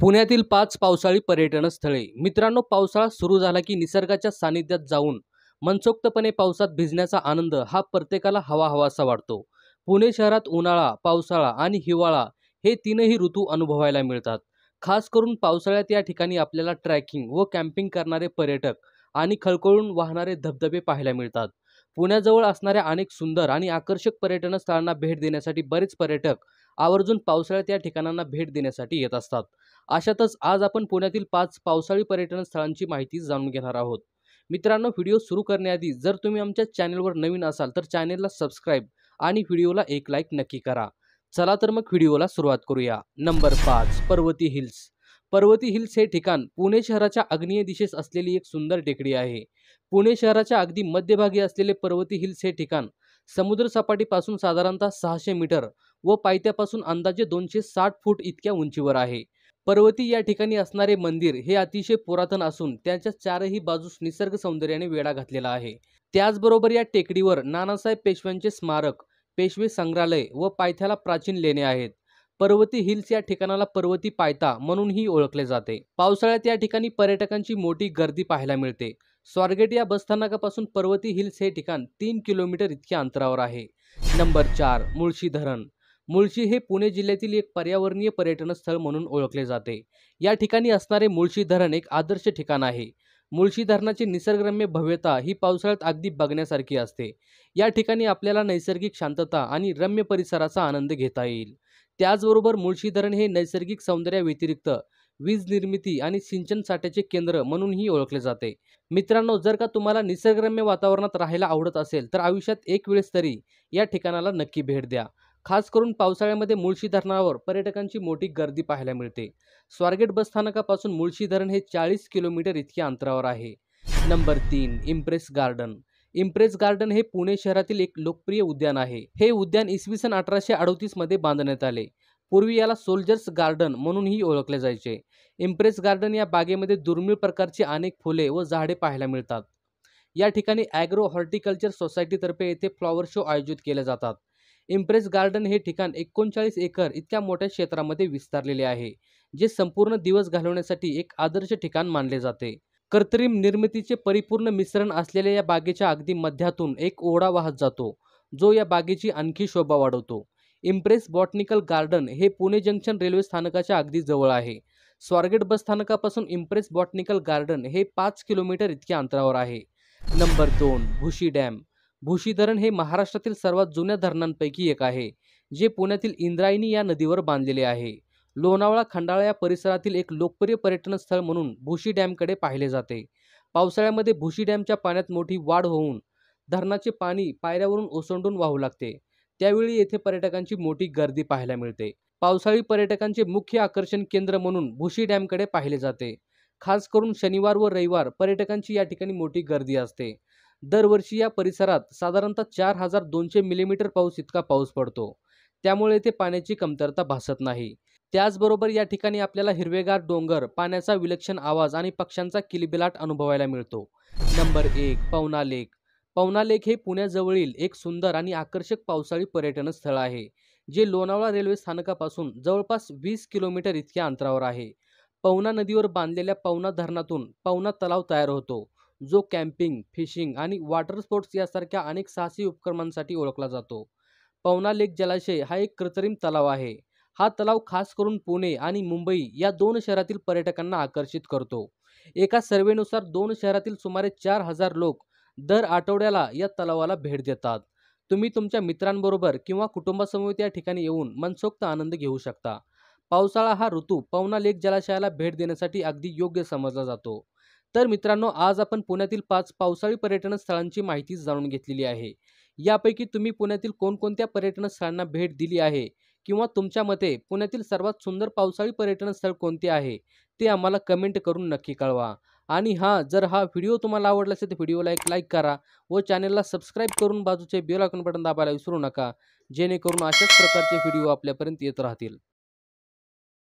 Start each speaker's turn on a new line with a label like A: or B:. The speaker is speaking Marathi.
A: पुण्यातील पाच पावसाळी पर्यटन स्थळे मित्रांनो पावसाळा सुरू झाला की निसर्गाच्या सानिध्यात जाऊन मनसोक्तपणे पावसात भिजण्याचा आनंद हा प्रत्येकाला हवा हवासा वाटतो पुणे शहरात उन्हाळा पावसाळा आणि हिवाळा हे तीनही ऋतू अनुभवायला मिळतात खास करून पावसाळ्यात या ठिकाणी आपल्याला ट्रॅकिंग व कॅम्पिंग करणारे पर्यटक आणि खळखळून वाहणारे धबधबे पाहायला मिळतात पुण्याजवळ असणाऱ्या अनेक सुंदर आणि आकर्षक पर्यटन स्थळांना भेट देण्यासाठी बरेच पर्यटक आवर्जून पावसाळ्यात या ठिकाणांना भेट देण्यासाठी येत असतात अशातच आज आपण पुण्यातील पाच पावसाळी पर्यटन स्थळांची माहिती जाणून घेणार आहोत मित्रांनो व्हिडिओ सुरू करण्याआधी जर तुम्ही आमच्या चॅनेलवर नवीन असाल तर चॅनेलला सबस्क्राईब आणि व्हिडिओला एक लाईक नक्की करा चला तर मग व्हिडिओला सुरुवात करूया नंबर पाच पर्वती हिल्स पर्वती हिल्स हे ठिकाण पुणे शहराच्या अग्नीय दिशेस असलेली एक सुंदर टेकडी आहे पुणे शहराच्या अगदी मध्यभागी असलेले पर्वती हिल्स हे ठिकाण समुद्रसपाटीपासून साधारणतः सहाशे मीटर व पायथ्यापासून अंदाजे दोनशे साठ फूट इतक्या उंचीवर आहे पर्वती या ठिकाणी असणारे मंदिर हे अतिशय पुरातन असून त्याच्या चारही बाजूस निसर्ग सौंदर्याने वेढा घातलेला आहे त्याचबरोबर या टेकडीवर नानासाहेब पेशव्यांचे स्मारक पेशवे संग्रहालय व पायथ्याला प्राचीन लेणे आहेत पर्वती हिल्स या ठिकाणाला पर्वती पायथा म्हणूनही ओळखले जाते पावसाळ्यात या ठिकाणी पर्यटकांची मोठी गर्दी पाहायला मिळते स्वारगेट या बसस्थानकापासून पर्वती हिल्स हे ठिकाण तीन किलोमीटर इतक्या अंतरावर आहे नंबर चार मुळशी धरण मुळशी हे पुणे जिल्ह्यातील एक पर्यावरणीय पर्यटन स्थळ म्हणून ओळखले जाते या ठिकाणी असणारे मुळशी धरण एक आदर्श ठिकाण आहे मुळशी धरणाची निसर्गरम्य भव्यता ही पावसाळ्यात अगदी बघण्यासारखी असते या ठिकाणी आपल्याला नैसर्गिक शांतता आणि रम्य परिसराचा आनंद घेता येईल त्याचबरोबर मुळशी धरण हे नैसर्गिक सौंदर्याव्यतिरिक्त वीज निर्मिती आणि सिंचन साठ्याचे केंद्र म्हणूनही ओळखले जाते मित्रांनो जर का तुम्हाला निसर्गरम्य वातावरणात राहायला आवडत असेल तर आयुष्यात एक वेळेस तरी या ठिकाणाला नक्की भेट द्या खास करून पावसाळ्यामध्ये मुळशी धरणावर पर्यटकांची मोठी गर्दी पाहायला मिळते स्वारगेट स्थानकापासून मुळशी धरण हे चाळीस किलोमीटर इतक्या अंतरावर आहे नंबर तीन इम्प्रेस गार्डन इम्प्रेस गार्डन हे पुणे शहरातील एक लोकप्रिय उद्यान आहे हे उद्यान इसवी सन अठराशे मध्ये बांधण्यात आले पूर्वी याला सोल्जर्स गार्डन म्हणूनही ओळखले जायचे इम्प्रेस गार्डन या बागेमध्ये दुर्मिळ प्रकारची अनेक फुले व झाडे पाहायला मिळतात या ठिकाणी ॲग्रो हॉर्टिकल्चर सोसायटीतर्फे येथे फ्लॉवर शो आयोजित केले जातात इम्प्रेस गार्डन हे ठिकाण एकोणचाळीस एकर इतक्या मोठ्या क्षेत्रामध्ये विस्तारलेले आहे जे संपूर्ण दिवस घालवण्यासाठी एक आदर्श ठिकाण मानले जाते कृत्रिम निर्मितीचे परिपूर्ण मिश्रण असलेल्या या बागेच्या अगदी मध्यातून एक ओढा वाहत जातो जो या बागेची आणखी शोभा वाढवतो इम्प्रेस बॉटनिकल गार्डन हे पुणे जंक्शन रेल्वे स्थानकाच्या अगदी जवळ आहे स्वारगेट बस स्थानकापासून इम्प्रेस बॉटनिकल गार्डन हे पाच किलोमीटर इतक्या अंतरावर आहे नंबर दोन भुशी डॅम भुशी धरण हे महाराष्ट्रातील सर्वात जुन्या धरणांपैकी एक आहे जे पुण्यातील इंद्रायणी या नदीवर बांधलेले आहे लोणावळा खंडाळा या परिसरातील एक लोकप्रिय पर्यटन स्थळ म्हणून भुशी डॅमकडे पाहिले जाते पावसाळ्यामध्ये भुशी डॅमच्या पाण्यात मोठी वाढ होऊन धरणाचे पाणी पायऱ्यावरून ओसंडून वाहू लागते त्यावेळी येथे पर्यटकांची मोठी गर्दी पाहायला मिळते पावसाळी पर्यटकांचे मुख्य आकर्षण केंद्र म्हणून भुशी डॅमकडे पाहिले जाते खास करून शनिवार व रविवार पर्यटकांची या ठिकाणी मोठी गर्दी असते दरवर्षी या परिसरात साधारणतः चार हजार दोनशे मिलीमीटर पाऊस इतका पाऊस पडतो त्यामुळे येथे पाण्याची कमतरता भासत नाही त्याचबरोबर या ठिकाणी आपल्याला हिरवेगार डोंगर पाण्याचा विलक्षण आवाज आणि पक्ष्यांचा किलबिलाट अनुभवायला मिळतो नंबर एक पवना लेक पवना लेक हे पुण्याजवळील एक सुंदर आणि आकर्षक पावसाळी पर्यटन स्थळ आहे जे लोणावळा रेल्वे स्थानकापासून जवळपास वीस किलोमीटर इतक्या अंतरावर आहे पवना नदीवर बांधलेल्या पवना धरणातून पवना तलाव तयार होतो जो कॅम्पिंग फिशिंग आणि वॉटर स्पोर्ट्स यासारख्या अनेक साहसी उपक्रमांसाठी ओळखला जातो पवना लेक जलाशय हा एक कृत्रिम तलाव आहे हा तलाव खास करून पुणे आणि मुंबई या दोन शहरातील पर्यटकांना आकर्षित करतो एका सर्वेनुसार दोन शहरातील सुमारे चार हजार लोक दर आठवड्याला या तलावाला भेट देतात तुम्ही तुमच्या मित्रांबरोबर किंवा कुटुंबासमोर या ठिकाणी येऊन मनसोक्त आनंद घेऊ शकता पावसाळा हा ऋतू पवना लेक जलाशयाला भेट देण्यासाठी अगदी योग्य समजला जातो तर मित्रांनो आज आपण पुण्यातील पाच पावसाळी पर्यटन स्थळांची माहिती जाणून घेतलेली आहे यापैकी तुम्ही पुण्यातील कोणकोणत्या पर्यटन स्थळांना भेट दिली आहे किंवा तुमच्या मते पुण्यातील सर्वात सुंदर पावसाळी पर्यटन स्थळ कोणते आहे ते आम्हाला कमेंट करून नक्की कळवा आणि हां जर हा व्हिडिओ तुम्हाला आवडला असेल तर व्हिडिओला एक लाईक करा व चॅनलला सबस्क्राईब करून बाजूचे बेल आयकॉन बटन दाबायला विसरू नका जेणेकरून अशाच प्रकारचे व्हिडिओ आपल्यापर्यंत येत राहतील